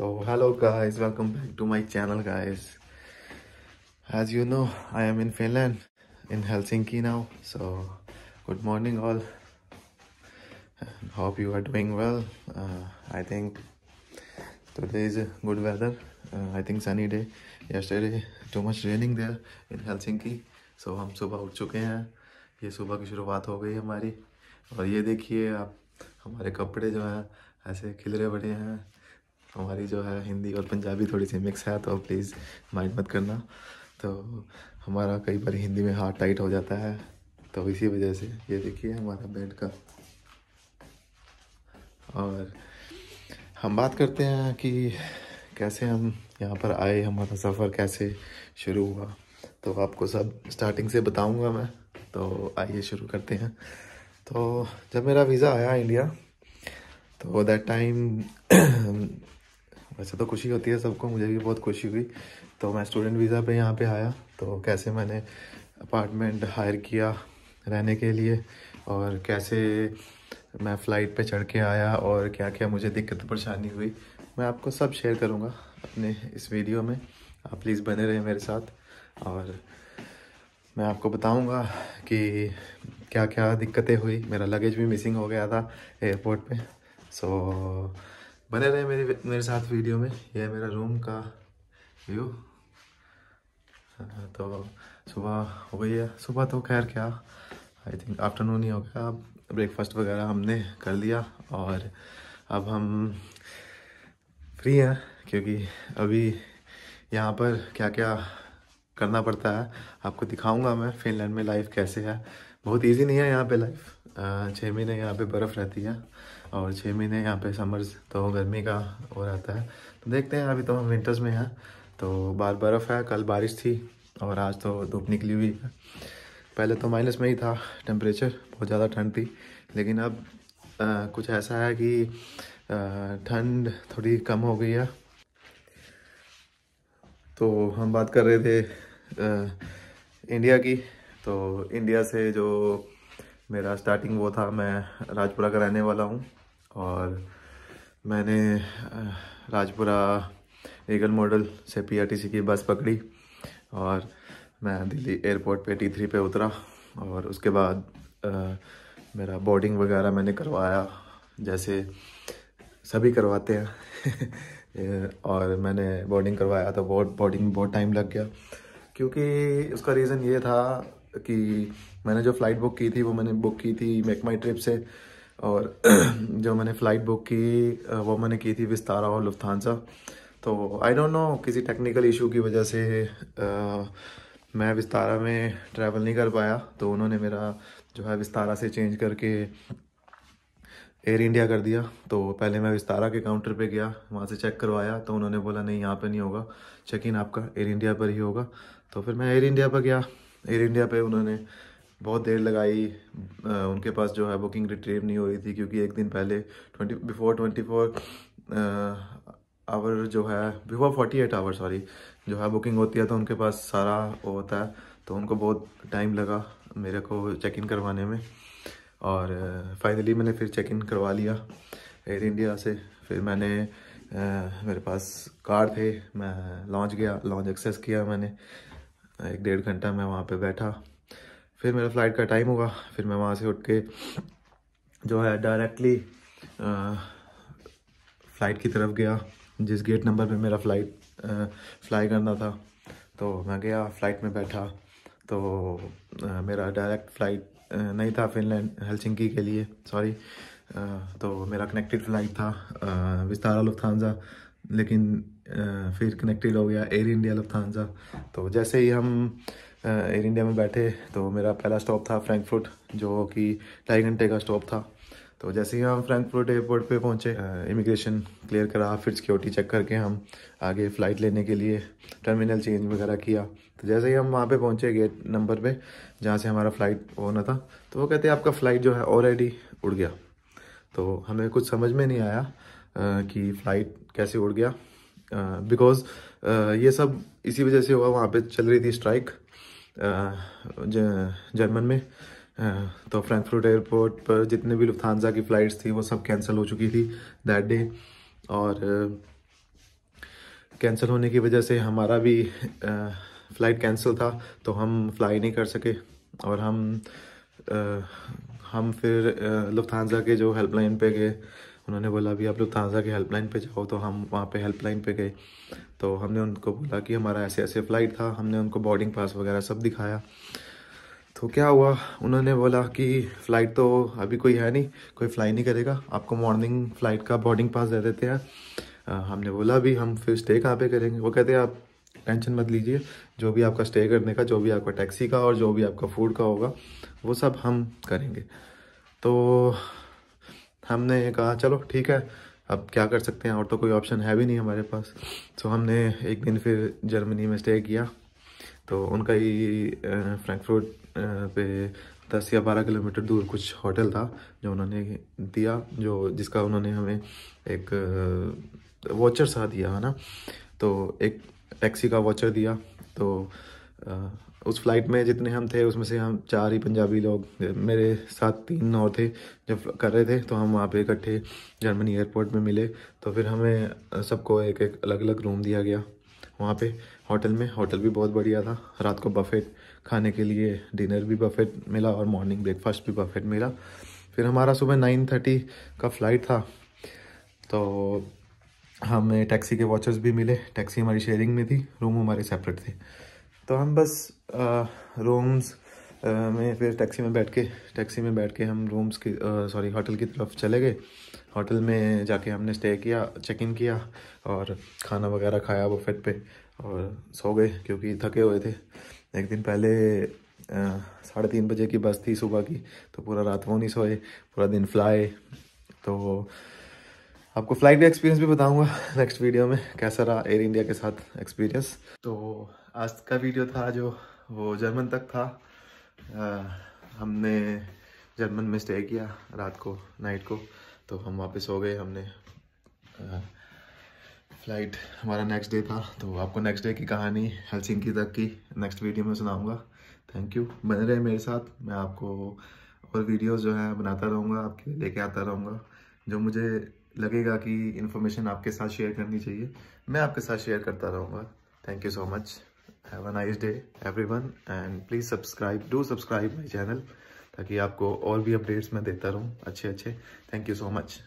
so hello guys welcome back to my channel guys as you know i am in finland in helsinki now so good morning all and hope you are doing well uh, i think today is good weather uh, i think sunny day yesterday too much raining there in helsinki so हम सुबह उठ चुके हैं ये सुबह की शुरुआत हो गई हमारी और ये देखिए आप हमारे कपड़े जो हैं ऐसे खिलरे बड़े हैं हमारी जो है हिंदी और पंजाबी थोड़ी सी मिक्स है तो प्लीज़ माइंड मत करना तो हमारा कई बार हिंदी में हार्ट टाइट हो जाता है तो इसी वजह से ये देखिए हमारा बेड का और हम बात करते हैं कि कैसे हम यहाँ पर आए हमारा सफ़र कैसे शुरू हुआ तो आपको सब स्टार्टिंग से बताऊंगा मैं तो आइए शुरू करते हैं तो जब मेरा वीज़ा आया इंडिया तो दैट टाइम वैसे अच्छा, तो खुशी होती है सबको मुझे भी बहुत खुशी हुई तो मैं स्टूडेंट वीज़ा पे यहाँ पे आया तो कैसे मैंने अपार्टमेंट हायर किया रहने के लिए और कैसे मैं फ़्लाइट पे चढ़ के आया और क्या क्या मुझे दिक्कत परेशानी हुई मैं आपको सब शेयर करूँगा अपने इस वीडियो में आप प्लीज़ बने रहें मेरे साथ और मैं आपको बताऊँगा कि क्या क्या दिक्कतें हुई मेरा लगेज भी मिसिंग हो गया था एयरपोर्ट पर सो so, बने रहे मेरे मेरे साथ वीडियो में यह मेरा रूम का व्यू तो सुबह हो गई है सुबह तो खैर क्या आई थिंक आफ्टरनून ही हो गया अब ब्रेकफास्ट वगैरह हमने कर लिया और अब हम फ्री हैं क्योंकि अभी यहाँ पर क्या क्या करना पड़ता है आपको दिखाऊंगा मैं फिनलैंड में लाइफ कैसे है बहुत इजी नहीं है यहाँ पे लाइफ छः महीने यहाँ पे बर्फ़ रहती है और छः महीने यहाँ पे समर्स तो गर्मी का हो रहता है तो देखते हैं अभी तो हम विंटर्स में हैं तो बार बर्फ़ है कल बारिश थी और आज तो धूप निकली हुई है पहले तो माइनस में ही था टेम्परेचर बहुत ज़्यादा ठंड थी लेकिन अब आ, कुछ ऐसा है कि ठंड थोड़ी कम हो गई है तो हम बात कर रहे थे आ, इंडिया की तो इंडिया से जो मेरा स्टार्टिंग वो था मैं राजपुरा का रहने वाला हूँ और मैंने राजपुरा ईगल मॉडल से पी की बस पकड़ी और मैं दिल्ली एयरपोर्ट पे टी थ्री पे उतरा और उसके बाद आ, मेरा बोर्डिंग वगैरह मैंने करवाया जैसे सभी करवाते हैं और मैंने बोर्डिंग करवाया तो बोर्ड बोर्डिंग में बहुत टाइम लग गया क्योंकि उसका रीज़न ये था कि मैंने जो फ़्लाइट बुक की थी वो मैंने बुक की थी मेक माई ट्रिप से और जो मैंने फ़्लाइट बुक की वो मैंने की थी विस्तारा और लुफ्थानसा तो आई डोंट नो किसी टेक्निकल इशू की वजह से आ, मैं विस्तारा में ट्रैवल नहीं कर पाया तो उन्होंने मेरा जो है विस्तारा से चेंज करके एयर इंडिया कर दिया तो पहले मैं विस्तारा के काउंटर पे गया वहाँ से चेक करवाया तो उन्होंने बोला नहीं यहाँ पे नहीं होगा चेक इन आपका एयर इंडिया पर ही होगा तो फिर मैं एयर इंडिया पर गया एयर इंडिया पर उन्होंने बहुत देर लगाई उनके पास जो है बुकिंग रिट्रीव नहीं हो रही थी क्योंकि एक दिन पहले twenty before twenty four hour जो है before forty eight hour sorry जो है बुकिंग होती है तो उनके पास सारा वो होता है तो उनको बहुत टाइम लगा मेरे को चेक इन करवाने में और फाइनली मैंने फिर चेक इन करवा लिया एयर इंडिया से फिर मैंने आ, मेरे पास कार थे मैं लॉन्च गया लॉन्च एक्सेस किया मैंने एक डेढ़ घंटा मैं वहाँ पे बैठा फिर मेरा फ़्लाइट का टाइम हुआ फिर मैं वहाँ से उठ के जो है डायरेक्टली फ़्लाइट की तरफ गया जिस गेट नंबर पे मेरा फ़्लाइट फ्लाई करना था तो मैं गया फ़्लाइट में बैठा तो आ, मेरा डायरेक्ट फ़्लाइट नहीं था फिनलैंड हेलसिंकी के लिए सॉरी तो मेरा कनेक्टेड फ़्लाइट था विस्तारा लुफ्तानजा लेकिन आ, फिर कनेक्टेड हो गया एयर इंडिया लुफ्थानजा तो जैसे ही हम एयर इंडिया में बैठे तो मेरा पहला स्टॉप था फ्रैंकफर्ट जो कि ढाई घंटे का स्टॉप था तो जैसे ही हम फ्रैंकफर्ट एयरपोर्ट पे पहुँचे इमिग्रेशन क्लियर करा फिर सिक्योरिटी चेक करके हम आगे फ़्लाइट लेने के लिए टर्मिनल चेंज वगैरह किया तो जैसे ही हम वहाँ पे पहुँचे गेट नंबर पे जहाँ से हमारा फ़्लाइट होना था तो वो कहते आपका फ़्लाइट जो है ऑलरेडी उड़ गया तो हमें कुछ समझ में नहीं आया आ, कि फ़्लाइट कैसे उड़ गया बिकॉज़ ये सब इसी वजह से हुआ वहाँ पर चल रही थी स्ट्राइक जर्मन में तो फ्रैंकफर्ट एयरपोर्ट पर जितने भी लुफ्थानजा की फ़्लाइट्स थी वो सब कैंसिल हो चुकी थी दैट डे और कैंसिल होने की वजह से हमारा भी फ़्लाइट कैंसिल था तो हम फ्लाई नहीं कर सके और हम आ, हम फिर लुफ्थानजा के जो हेल्पलाइन पे गए उन्होंने बोला अभी आप लोग ताज़ा के हेल्पलाइन पे जाओ तो हम वहाँ पे हेल्पलाइन पे गए तो हमने उनको बोला कि हमारा ऐसे ऐसे फ़्लाइट था हमने उनको बोर्डिंग पास वगैरह सब दिखाया तो क्या हुआ उन्होंने बोला कि फ़्लाइट तो अभी कोई है नहीं कोई फ़्लाई नहीं करेगा आपको मॉर्निंग फ़्लाइट का बोर्डिंग पास दे देते हैं हमने बोला अभी हम फिर स्टे कहाँ पे करेंगे वो कहते हैं आप टेंशन मत लीजिए जो भी आपका स्टे करने का जो भी आपका टैक्सी का और जो भी आपका फूड का होगा वो सब हम करेंगे तो हमने कहा चलो ठीक है अब क्या कर सकते हैं और तो कोई ऑप्शन है भी नहीं हमारे पास तो हमने एक दिन फिर जर्मनी में स्टे किया तो उनका ही फ्रैंकफर्ट पे दस या बारह किलोमीटर दूर कुछ होटल था जो उन्होंने दिया जो जिसका उन्होंने हमें एक वॉचर सा दिया है ना तो एक टैक्सी का वॉचर दिया तो उस फ्लाइट में जितने हम थे उसमें से हम चार ही पंजाबी लोग मेरे साथ तीन और थे जब कर रहे थे तो हम वहाँ पे इकट्ठे जर्मनी एयरपोर्ट में मिले तो फिर हमें सबको एक एक अलग अलग रूम दिया गया वहाँ पे होटल में होटल भी बहुत बढ़िया था रात को बफेट खाने के लिए डिनर भी बफेट मिला और मॉर्निंग ब्रेकफास्ट भी बफेट मिला फिर हमारा सुबह नाइन थर्टी का फ्लाइट था तो हमें टैक्सी के वॉचर्स भी मिले टैक्सी हमारी शेयरिंग में थी रूम हमारे सेपरेट थे तो हम बस रूम्स में फिर टैक्सी में बैठ के टैक्सी में बैठ के हम रूम्स की सॉरी होटल की तरफ चले गए होटल में जाके हमने स्टे किया चेक इन किया और खाना वगैरह खाया बफेट पे और सो गए क्योंकि थके हुए थे एक दिन पहले साढ़े तीन बजे की बस थी सुबह की तो पूरा रात वो नहीं सोए पूरा दिन फ्लाए तो आपको फ्लाइट का एक्सपीरियंस भी बताऊंगा नेक्स्ट वीडियो में कैसा रहा एयर इंडिया के साथ एक्सपीरियंस तो आज का वीडियो था जो वो जर्मन तक था आ, हमने जर्मन में स्टे किया रात को नाइट को तो हम वापस हो गए हमने आ, फ्लाइट हमारा नेक्स्ट डे था तो आपको नेक्स्ट डे की कहानी हेलसिंकी तक की नेक्स्ट वीडियो में सुनाऊंगा थैंक यू बने रहे मेरे साथ मैं आपको और वीडियोस जो हैं बनाता रहूँगा आपके लिए लेके आता रहूँगा जो मुझे लगेगा कि इन्फॉर्मेशन आपके साथ शेयर करनी चाहिए मैं आपके साथ शेयर करता रहूँगा thank you so much have a nice day everyone and please subscribe do subscribe my channel ताकि आपको और भी अपडेट्स मैं देता रहूँ अच्छे अच्छे थैंक यू सो मच